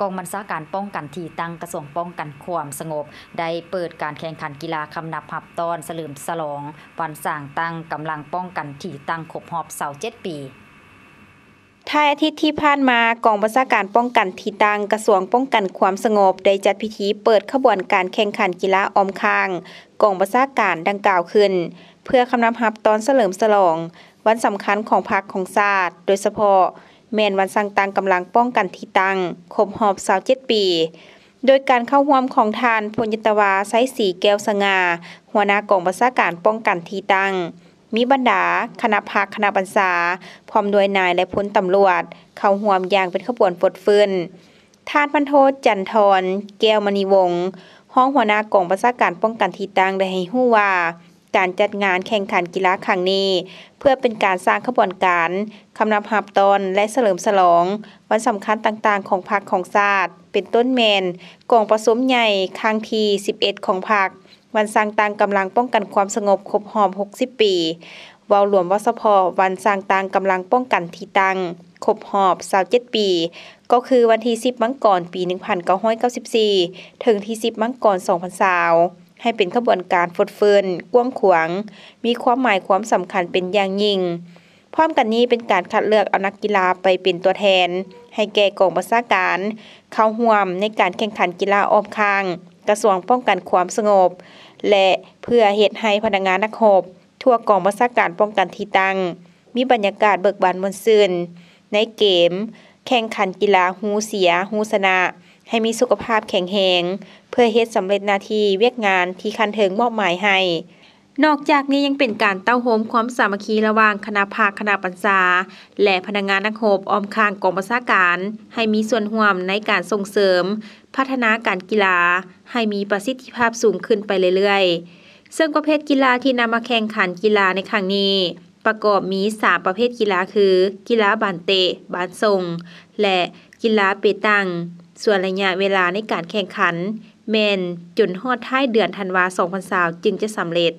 กองบรรษาการป้องกันที่ตั้งกระทรวงป้องกันความสงบ ได้เปิดการแข่งขันกีฬาคำนับหับตอนเสลิมสลองวันสั่างตั้งกำลังป้องกันที่ตั้งขบหอบเสาเจ็ดปีท้ายอาทิตย์ที่ผ่านมากองบัญชาการป้องกันที่ตังกระทรวงป้องกันความสงบได้จัดพิธีเปิดขบวนการแข่งขันกีฬาออมคางกองบัญชาการดังกล่าวขึ้น เพื่อคำนับหับตอนเสลิมสลอง วันสำคัญของพรรคของชาติโดยเฉพาะแมนวันสังตังกำลังป้องกันทีตังขรบหอบสาวเจ็ดปี โดยการเข้าห่วมของทานพลยตวาไซสีแก้วสงา หัวหน้ากองบัญชาการป้องกันทีตังมีบรรดา คณะพักคณะบรรษาพร้อมด้วยนายและพลตำรวจ เข้าห่วมอย่างเป็นขบวนปลดฟืนทานพันโทษจันทร แก้วมณีวงศ์ห้องหัวหน้ากองประชาการป้องกันทีตังได้ให้หู้ว่าการจัดงานแข่งขันกีฬาครั้งนี้ เพื่อเป็นการสร้างขบวนการคำนับหับตนและเสริมสลอง วันสำคัญต่างๆ ของพรรคของศาต์เป็นต้นแมนกองประสมใหญ่ครั้งที่11ของพรรควันสร้างตังกำลังป้องกันความสงบครบหอม60 ปีวาวหลวมวสพวันสร้างตังกำลังป้องกันทีตังครบหอบ27ปี ก็คือวันที่ 10มังกรปี 1994ถึงที่10มังกร2020ให้เป็นขบวนการฟดเฟืนกว้างขวางมีความหมายความสำคัญเป็นอย่างยิ่ง พร้อมกันนี้เป็นการคัดเลือกเอานักกีฬาไปเป็นตัวแทน ให้แก่กองประชาการ เข้าห่วมในการแข่งขันกีฬาออมค้าง กระทรวงป้องกันความสงบ และเพื่อเหตุให้พนักงานนักหบทั่วกองประชาการป้องกันทีตั้ง มีบรรยากาศเบิกบานมนซื่นในเกมแข่งขันกีฬาฮูเสียฮูสนะให้มีสุขภาพแข็งแรงเพื่อเฮ็ดสำเร็จหน้าที่เวียกงานที่คันเถิงมอบหมายให้ นอกจากนี้ยังเป็นการเต้าโฮมความสามัคคีระหว่างคณะภาคคณะปัญญาและพนักงานนักโหบออมค้างกองประชาการ ให้มีส่วนร่วมในการส่งเสริม พัฒนาการกีฬาให้มีประสิทธิภาพสูงขึ้นไปเรื่อยๆ ซึ่งประเภทกีฬาที่นำมาแข่งขันกีฬาในครั้งนี้ประกอบมี 3 ประเภทกีฬา คือ กีฬาบานเตะบานทรง และกีฬาเปตัง ส่วนระยะเวลาในการแข่งขัน แมนจนฮอดท้ายเดือนธันวา2020จึงจะสำเร็จ